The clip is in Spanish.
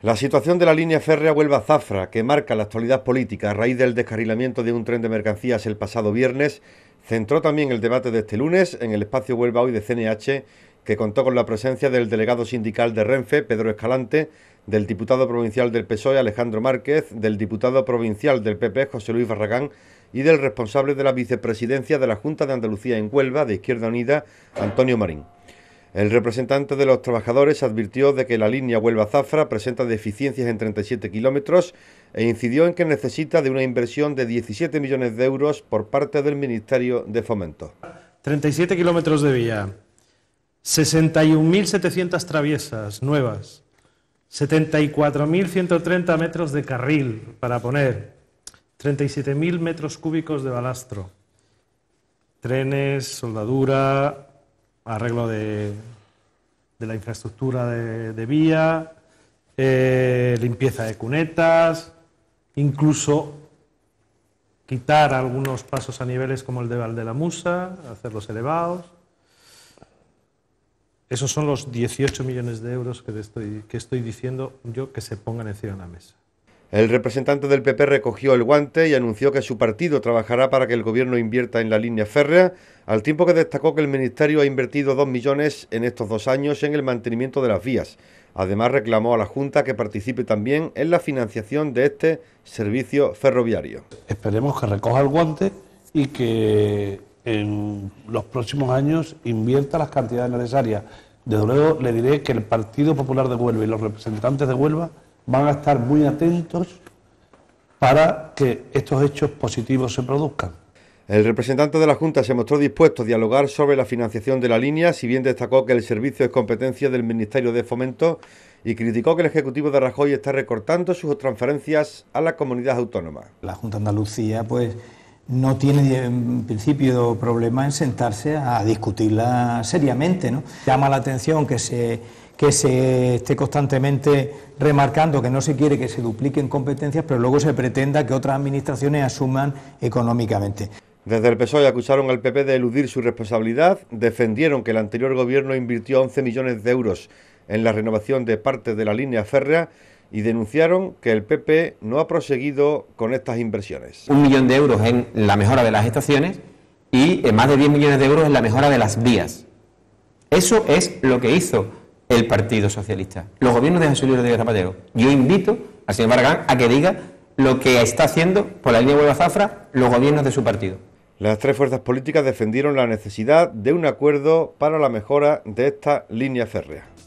La situación de la línea férrea Huelva-Zafra, que marca la actualidad política a raíz del descarrilamiento de un tren de mercancías el pasado viernes, centró también el debate de este lunes en el espacio Huelva Hoy de CNH, que contó con la presencia del delegado sindical de Renfe, Pedro Escalante, del diputado provincial del PSOE, Alejandro Márquez, del diputado provincial del PP, José Luis Barragán, y del responsable de la vicepresidencia de la Junta de Andalucía en Huelva, de Izquierda Unida, Antonio Marín. El representante de los trabajadores advirtió de que la línea Huelva-Zafra presenta deficiencias en 37 kilómetros e incidió en que necesita de una inversión de 17 millones de euros por parte del Ministerio de Fomento. 37 kilómetros de vía, 61.700 traviesas nuevas, 74.130 metros de carril para poner, 37.000 metros cúbicos de balastro, trenes, soldadura, arreglo de, la infraestructura de, vía, eh, limpieza de cunetas, incluso quitar algunos pasos a niveles como el de Val de la Musa, hacerlos elevados. Esos son los 18 millones de euros que, estoy, que estoy diciendo yo que se pongan encima de la mesa. El representante del PP recogió el guante y anunció que su partido trabajará para que el gobierno invierta en la línea férrea, al tiempo que destacó que el ministerio ha invertido 2 millones en estos dos años en el mantenimiento de las vías. Además, reclamó a la Junta que participe también en la financiación de este servicio ferroviario. Esperemos que recoja el guante y que en los próximos años invierta las cantidades necesarias. De luego, le diré que el Partido Popular de Huelva y los representantes de Huelva van a estar muy atentos para que estos hechos positivos se produzcan. El representante de la Junta se mostró dispuesto a dialogar sobre la financiación de la línea, si bien destacó que el servicio es competencia del Ministerio de Fomento y criticó que el Ejecutivo de Rajoy está recortando sus transferencias a la comunidad autónoma. La Junta de Andalucía pues, no tiene en principio problema en sentarse a discutirla seriamente. ¿no? Llama la atención que se que se esté constantemente remarcando que no se quiere que se dupliquen competencias, pero luego se pretenda que otras administraciones asuman económicamente. Desde el PSOE acusaron al PP de eludir su responsabilidad, defendieron que el anterior gobierno invirtió 11 millones de euros en la renovación de parte de la línea férrea y denunciaron que el PP no ha proseguido con estas inversiones. Un millón de euros en la mejora de las estaciones y eh, más de 10 millones de euros en la mejora de las vías. Eso es lo que hizo el Partido Socialista, los gobiernos de José Luis Rodríguez Zapatero. Yo invito al señor Baragán a que diga lo que está haciendo por la línea Huelva Zafra los gobiernos de su partido. Las tres fuerzas políticas defendieron la necesidad de un acuerdo para la mejora de esta línea férrea.